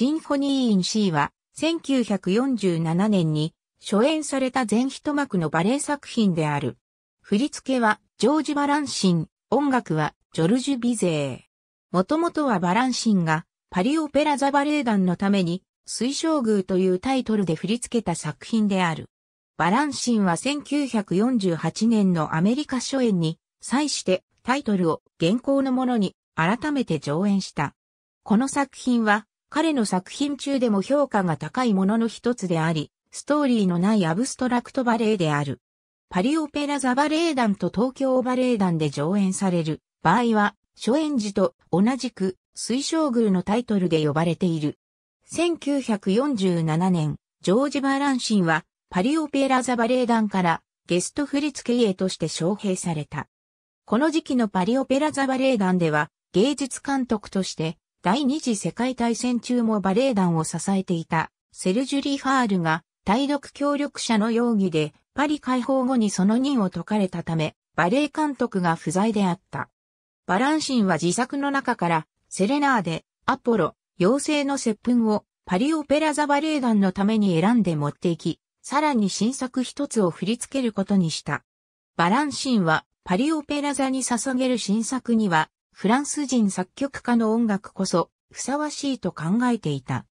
シンフォニー・イン・シーは、1947年に初演された全一幕のバレエ作品である。振り付けはジョージ・バランシン、音楽はジョルジュ・ビゼー。もともとはバランシンがパリオペラザ・バレエ団のために水晶宮というタイトルで振り付けた作品である。バランシンは1948年のアメリカ初演に際してタイトルを現行のものに改めて上演した。この作品は彼の作品中でも評価が高いものの一つであり、ストーリーのないアブストラクトバレエである。パリオペラ座バレエ団と東京バレエ団で上演される場合は、初演時と同じく水晶宮のタイトルで呼ばれている。1947年、ジョージ・バーランシンはパリオペラ座バレエ団からゲスト振付家として招聘された。この時期のパリオペラ座バレエ団では芸術監督として第二次世界大戦中もバレエ団を支えていたセルジュ・リファールが対独協力者の容疑でパリ解放後にその任を解かれたため、バレエ監督が不在であった。バランシンは自作の中から、セレナーデ、アポロ、妖精の接吻をパリオペラ座バレエ団のために選んで持っていき、さらに新作一つを振り付けることにした。バランシンはパリオペラ座に捧げる新作にはフランス人作曲家の音楽こそふさわしいと考えていた。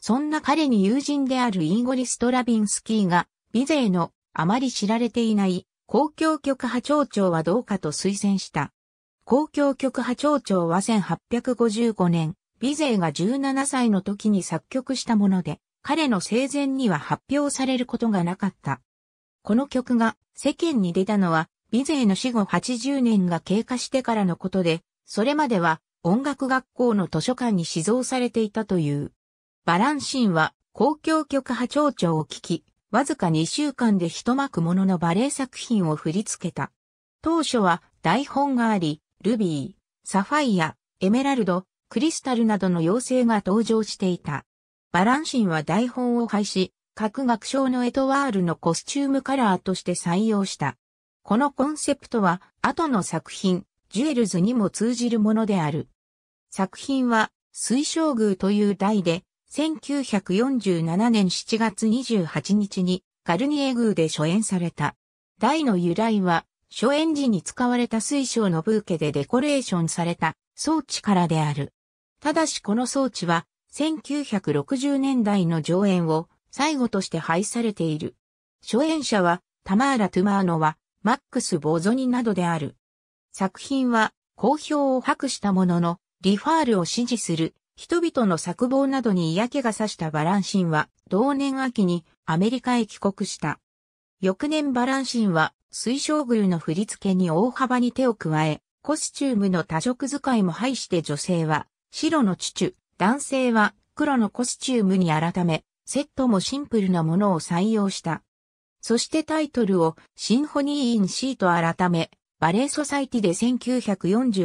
そんな彼に友人であるインゴリ・ストラビンスキーが、ビゼーのあまり知られていない公共曲派長長はどうかと推薦した。公共曲派長長は1855年、ビゼーが17歳の時に作曲したもので、彼の生前には発表されることがなかった。この曲が世間に出たのは、ビゼーの死後80年が経過してからのことで、それまでは音楽学校の図書館に寄贈されていたという。バランシンは公共曲派長調を聞き、わずか2週間で一幕もののバレエ作品を振り付けた。当初は台本があり、ルビー、サファイア、エメラルド、クリスタルなどの妖精が登場していた。バランシンは台本を廃止、各学章のエトワールのコスチュームカラーとして採用した。このコンセプトは後の作品、ジュエルズにも通じるものである。作品は、水晶宮という題で、1947年7月28日にガルニエ宮で初演された。題の由来は、初演時に使われた水晶のブーケでデコレーションされた装置からである。ただしこの装置は、1960年代の上演を最後として廃されている。初演者は、タマーラ・トゥマーノは、マックス・ボーゾニなどである。作品は好評を博したものの、リファールを支持する人々の策謀などに嫌気がさしたバランシンは同年秋にアメリカへ帰国した。翌年バランシンは水晶宮の振り付けに大幅に手を加え、コスチュームの多色使いも排して女性は白のチュチュ、男性は黒のコスチュームに改め、セットもシンプルなものを採用した。そしてタイトルをシンフォニー・イン・シート改め、バレエソサイティで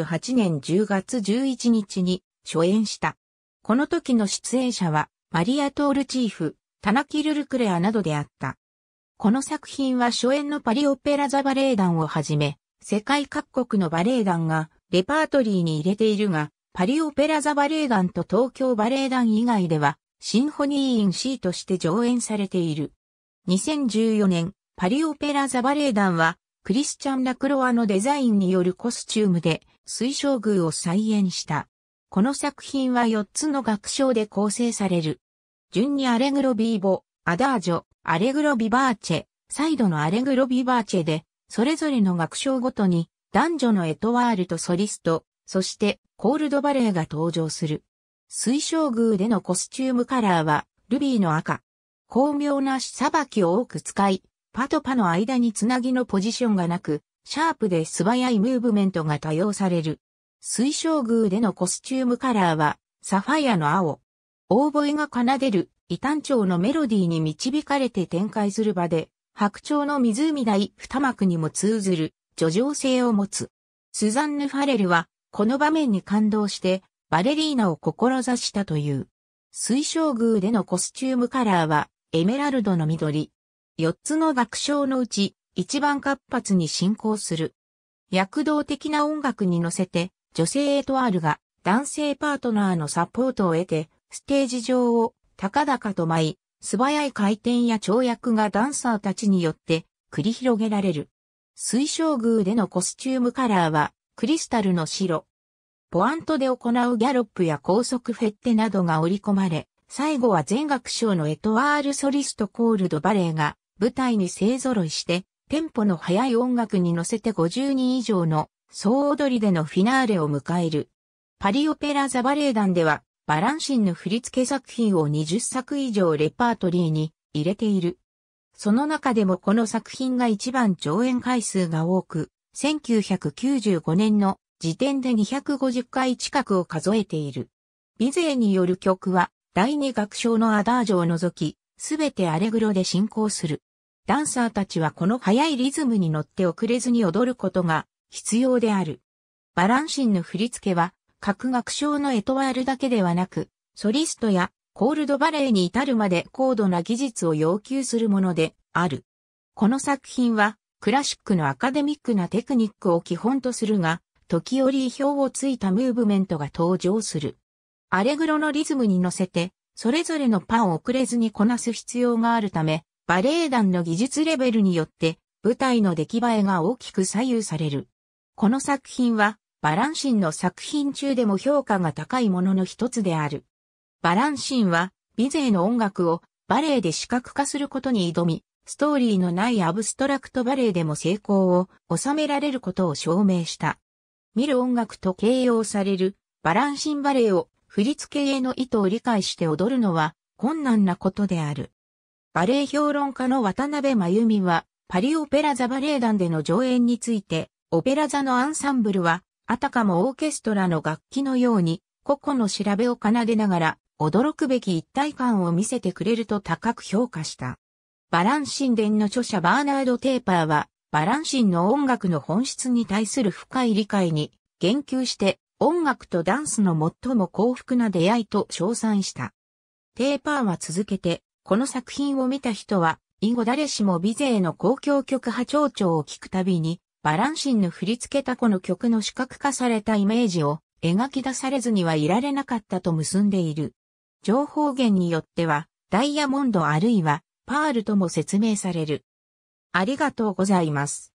1948年10月11日に初演した。この時の出演者は、マリア・トールチーフ、タナキ・ルルクレアなどであった。この作品は初演のパリオペラザ・バレエ団をはじめ、世界各国のバレエ団がレパートリーに入れているが、パリオペラザ・バレエ団と東京バレエ団以外では、シンフォニー・イン・シーとして上演されている。2014年、パリオペラザ・バレエ団は、クリスチャン・ラクロワのデザインによるコスチュームで水晶宮を再現した。この作品は4つの楽章で構成される。順にアレグロビーボ、アダージョ、アレグロビバーチェ、サイドのアレグロビバーチェで、それぞれの楽章ごとに男女のエトワールとソリスト、そしてコールドバレーが登場する。水晶宮でのコスチュームカラーはルビーの赤。巧妙な足さばきを多く使い、パとパの間につなぎのポジションがなく、シャープで素早いムーブメントが多用される。水晶宮でのコスチュームカラーは、サファイアの青。オーボが奏でる、異端調のメロディーに導かれて展開する場で、白鳥の湖大二幕にも通ずる、叙情性を持つ。スザンヌ・ファレルは、この場面に感動して、バレリーナを志したという。水晶宮でのコスチュームカラーは、エメラルドの緑、4つの楽章のうち一番活発に進行する。躍動的な音楽に乗せて女性エトワールが男性パートナーのサポートを得てステージ上を高々と舞い素早い回転や跳躍がダンサーたちによって繰り広げられる。水晶宮でのコスチュームカラーはクリスタルの白。ポアントで行うギャロップや高速フェッテなどが織り込まれ、最後は全楽章のエトワールソリストコールドバレーが舞台に勢揃いして、テンポの速い音楽に乗せて50人以上の総踊りでのフィナーレを迎える。パリオペラザバレエ団では、バランシンの振付作品を20作以上レパートリーに入れている。その中でもこの作品が一番上演回数が多く、1995年の時点で250回近くを数えている。ビゼーによる曲は、第二楽章のアダージョを除き、すべてアレグロで進行する。ダンサーたちはこの速いリズムに乗って遅れずに踊ることが必要である。バランシンの振り付けは、各楽章のエトワールだけではなく、ソリストやコールドバレーに至るまで高度な技術を要求するものである。この作品は、クラシックのアカデミックなテクニックを基本とするが、時折意表をついたムーブメントが登場する。アレグロのリズムに乗せて、それぞれのパンを遅れずにこなす必要があるため、バレエ団の技術レベルによって舞台の出来栄えが大きく左右される。この作品はバランシンの作品中でも評価が高いものの一つである。バランシンは美勢の音楽をバレエで視覚化することに挑み、ストーリーのないアブストラクトバレエでも成功を収められることを証明した。見る音楽と形容されるバランシンバレエを振り付けへの意図を理解して踊るのは困難なことである。バレエ評論家の渡辺真由美は、パリオペラ座バレエ団での上演について、オペラ座のアンサンブルは、あたかもオーケストラの楽器のように、個々の調べを奏でながら、驚くべき一体感を見せてくれると高く評価した。バラン神殿の著者バーナード・テーパーは、バランシンの音楽の本質に対する深い理解に言及して、音楽とダンスの最も幸福な出会いと称賛した。テーパーは続けて、この作品を見た人は、以後誰しも美勢の公共曲派長調を聞くたびに、バランシンの振り付けたこの曲の視覚化されたイメージを描き出されずにはいられなかったと結んでいる。情報源によっては、ダイヤモンドあるいは、パールとも説明される。ありがとうございます。